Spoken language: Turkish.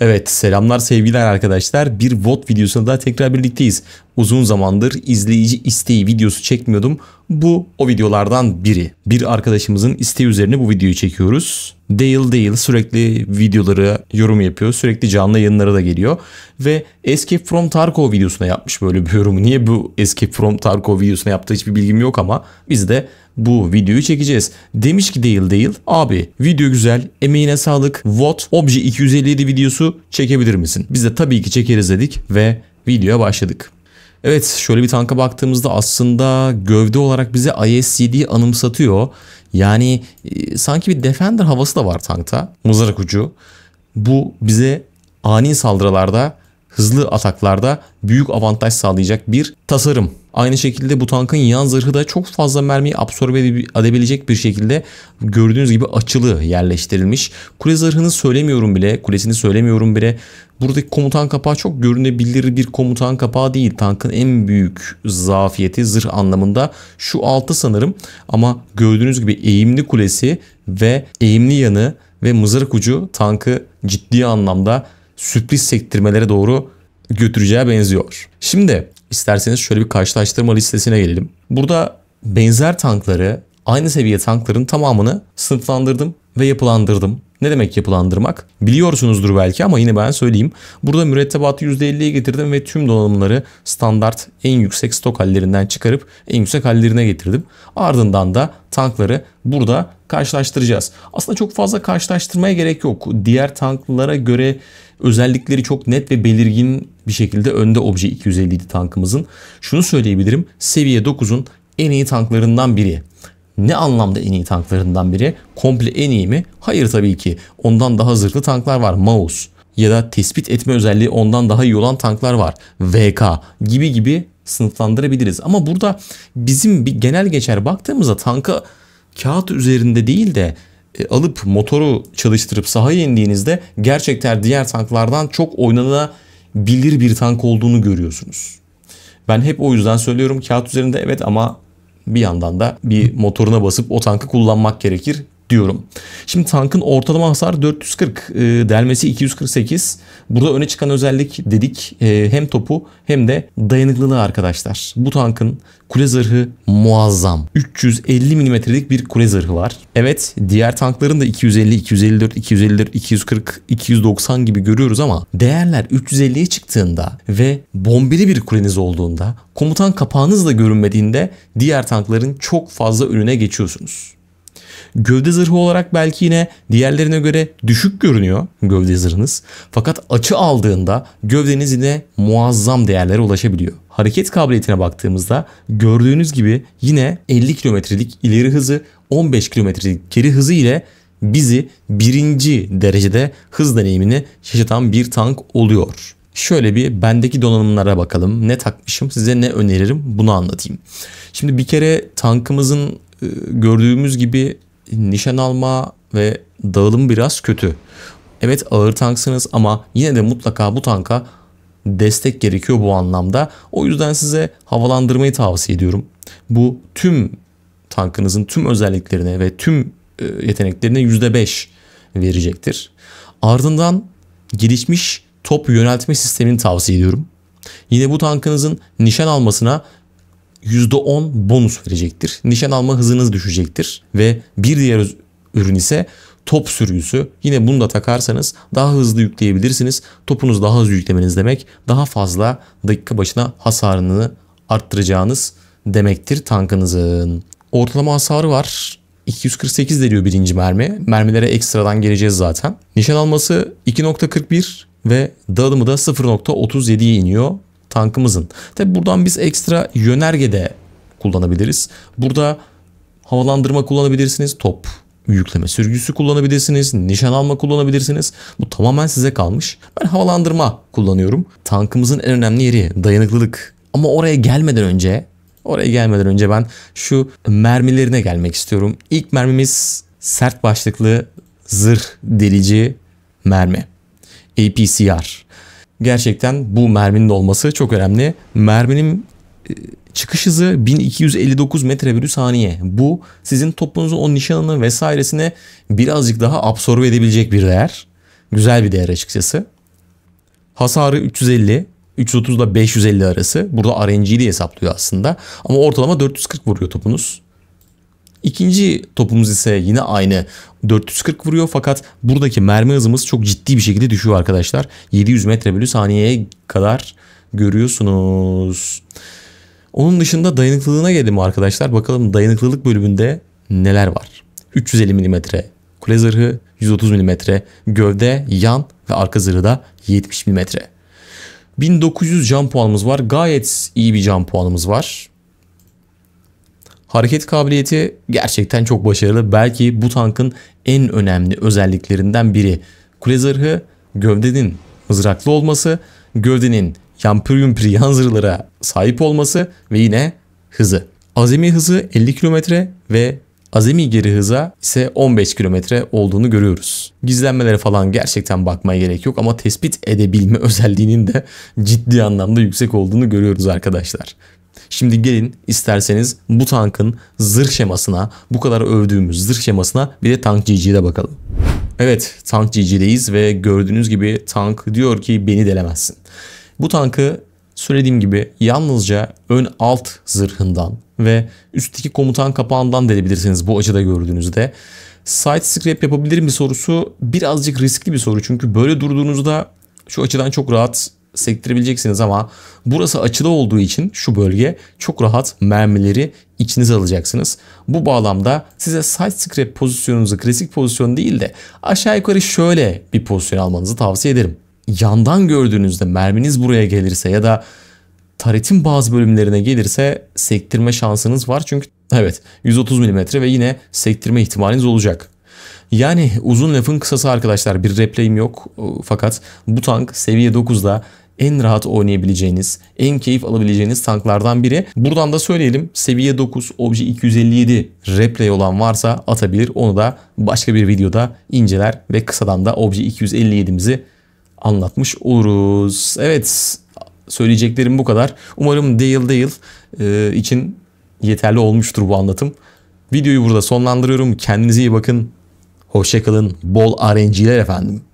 Evet selamlar sevgiler arkadaşlar bir VOD videosuna daha tekrar birlikteyiz. Uzun zamandır izleyici isteği videosu çekmiyordum. Bu o videolardan biri. Bir arkadaşımızın isteği üzerine bu videoyu çekiyoruz. Değil değil sürekli videoları yorum yapıyor. Sürekli canlı yayınlara da geliyor. Ve Escape from Tarkov videosuna yapmış böyle bir yorumu. Niye bu Escape from Tarkov videosuna yaptığı hiçbir bilgim yok ama biz de bu videoyu çekeceğiz. Demiş ki değil değil. Abi video güzel. Emeğine sağlık. What? Obje 257 videosu çekebilir misin? Biz de tabii ki çekeriz dedik ve videoya başladık. Evet şöyle bir tanka baktığımızda aslında gövde olarak bize IS-7'yi anımsatıyor. Yani e, sanki bir Defender havası da var tankta. Mızrak ucu. Bu bize ani saldırılarda, hızlı ataklarda büyük avantaj sağlayacak bir tasarım Aynı şekilde bu tankın yan zırhı da çok fazla mermiyi absorbe edebilecek bir şekilde gördüğünüz gibi açılı yerleştirilmiş. Kule zırhını söylemiyorum bile, kulesini söylemiyorum bile. Buradaki komutan kapağı çok görünebilir bir komutan kapağı değil. Tankın en büyük zafiyeti zırh anlamında şu altı sanırım. Ama gördüğünüz gibi eğimli kulesi ve eğimli yanı ve mızrak ucu tankı ciddi anlamda sürpriz sektirmelere doğru götüreceğe benziyor. Şimdi İsterseniz şöyle bir karşılaştırma listesine gelelim. Burada benzer tankları, aynı seviye tankların tamamını sınıflandırdım ve yapılandırdım. Ne demek yapılandırmak? Biliyorsunuzdur belki ama yine ben söyleyeyim. Burada mürettebatı %50'ye getirdim ve tüm donanımları standart en yüksek stok hallerinden çıkarıp en yüksek hallerine getirdim. Ardından da tankları burada karşılaştıracağız. Aslında çok fazla karşılaştırmaya gerek yok. Diğer tanklara göre özellikleri çok net ve belirgin bir şekilde önde obje 257 tankımızın. Şunu söyleyebilirim seviye 9'un en iyi tanklarından biri. Ne anlamda en iyi tanklarından biri? Komple en iyi mi? Hayır tabii ki. Ondan daha zırhlı tanklar var. Maus ya da tespit etme özelliği ondan daha iyi olan tanklar var. VK gibi gibi sınıflandırabiliriz. Ama burada bizim bir genel geçer baktığımızda tanka kağıt üzerinde değil de e, alıp motoru çalıştırıp sahaya indiğinizde gerçekten diğer tanklardan çok oynanabilir bilir bir tank olduğunu görüyorsunuz. Ben hep o yüzden söylüyorum kağıt üzerinde evet ama bir yandan da bir motoruna basıp o tankı kullanmak gerekir diyorum. Şimdi tankın ortalama hasar 440, e, delmesi 248. Burada öne çıkan özellik dedik e, hem topu hem de dayanıklılığı arkadaşlar. Bu tankın kule zırhı muazzam. 350 milimetrelik bir kule zırhı var. Evet diğer tankların da 250, 254, 254, 240, 290 gibi görüyoruz ama değerler 350'ye çıktığında ve bombeli bir kuleniz olduğunda komutan kapağınız da görünmediğinde diğer tankların çok fazla önüne geçiyorsunuz. Gövde zırhı olarak belki yine diğerlerine göre düşük görünüyor gövde zırhınız. Fakat açı aldığında gövdeniz yine muazzam değerlere ulaşabiliyor. Hareket kabiliyetine baktığımızda gördüğünüz gibi yine 50 kilometrelik ileri hızı 15 kilometrelik geri hızı ile bizi birinci derecede hız deneyimini şaşırtan bir tank oluyor. Şöyle bir bendeki donanımlara bakalım. Ne takmışım, size ne öneririm bunu anlatayım. Şimdi bir kere tankımızın ıı, gördüğümüz gibi nişan alma ve dağılım biraz kötü. Evet ağır tanksınız ama yine de mutlaka bu tanka destek gerekiyor bu anlamda. O yüzden size havalandırmayı tavsiye ediyorum. Bu tüm tankınızın tüm özelliklerine ve tüm e, yeteneklerine %5 verecektir. Ardından gelişmiş top yöneltme sistemini tavsiye ediyorum. Yine bu tankınızın nişan almasına %10 bonus verecektir. Nişan alma hızınız düşecektir ve bir diğer ürün ise top sürgüsü. Yine bunu da takarsanız daha hızlı yükleyebilirsiniz. Topunuz daha hızlı yüklemeniz demek daha fazla dakika başına hasarını arttıracağınız demektir tankınızın. Ortalama hasarı var. 248 deliyor birinci mermi. Mermilere ekstradan geleceğiz zaten. Nişan alması 2.41 ve dağılımı da 0.37'ye iniyor tankımızın. Tabi buradan biz ekstra yönerge de kullanabiliriz. Burada havalandırma kullanabilirsiniz. Top yükleme sürgüsü kullanabilirsiniz. Nişan alma kullanabilirsiniz. Bu tamamen size kalmış. Ben havalandırma kullanıyorum. Tankımızın en önemli yeri dayanıklılık. Ama oraya gelmeden önce oraya gelmeden önce ben şu mermilerine gelmek istiyorum. İlk mermimiz sert başlıklı zırh delici mermi. APCR gerçekten bu merminin olması çok önemli. Merminin e, çıkış hızı 1259 metre bölü saniye. Bu sizin topunuzun o nişanını vesairesine birazcık daha absorbe edebilecek bir değer. Güzel bir değer açıkçası. Hasarı 350, 330 ile 550 arası. Burada RNG'yi de hesaplıyor aslında. Ama ortalama 440 vuruyor topunuz. İkinci topumuz ise yine aynı 440 vuruyor fakat buradaki mermi hızımız çok ciddi bir şekilde düşüyor arkadaşlar. 700 metre bölü saniyeye kadar görüyorsunuz. Onun dışında dayanıklılığına geldim arkadaşlar. Bakalım dayanıklılık bölümünde neler var? 350 mm kule zırhı, 130 mm gövde, yan ve arka zırhı da 70 mm. 1900 can puanımız var. Gayet iyi bir can puanımız var. Hareket kabiliyeti gerçekten çok başarılı. Belki bu tankın en önemli özelliklerinden biri. Kule zırhı gövdenin mızraklı olması, gövdenin yampır yumpir yanzırlara sahip olması ve yine hızı. Azami hızı 50 km ve azami geri hıza ise 15 km olduğunu görüyoruz. Gizlenmelere falan gerçekten bakmaya gerek yok ama tespit edebilme özelliğinin de ciddi anlamda yüksek olduğunu görüyoruz arkadaşlar. Şimdi gelin isterseniz bu tankın zırh şemasına, bu kadar övdüğümüz zırh şemasına bir de tank de bakalım. Evet, tank GG'deyiz ve gördüğünüz gibi tank diyor ki beni delemezsin. Bu tankı söylediğim gibi yalnızca ön alt zırhından ve üstteki komutan kapağından delebilirsiniz bu açıda gördüğünüzde. Side scrap yapabilir mi sorusu birazcık riskli bir soru çünkü böyle durduğunuzda şu açıdan çok rahat sektirebileceksiniz ama burası açılı olduğu için şu bölge çok rahat mermileri içinize alacaksınız. Bu bağlamda size side scrap pozisyonunuzu klasik pozisyon değil de aşağı yukarı şöyle bir pozisyon almanızı tavsiye ederim. Yandan gördüğünüzde merminiz buraya gelirse ya da taretin bazı bölümlerine gelirse sektirme şansınız var. Çünkü evet 130 mm ve yine sektirme ihtimaliniz olacak. Yani uzun lafın kısası arkadaşlar bir replayim yok e, fakat bu tank seviye 9'da en rahat oynayabileceğiniz, en keyif alabileceğiniz tanklardan biri. Buradan da söyleyelim seviye 9 obje 257 replay olan varsa atabilir. Onu da başka bir videoda inceler ve kısadan da obje 257'mizi anlatmış oluruz. Evet söyleyeceklerim bu kadar. Umarım Dale Dale e, için yeterli olmuştur bu anlatım. Videoyu burada sonlandırıyorum. Kendinize iyi bakın. Hoşçakalın. Bol RNG'ler efendim.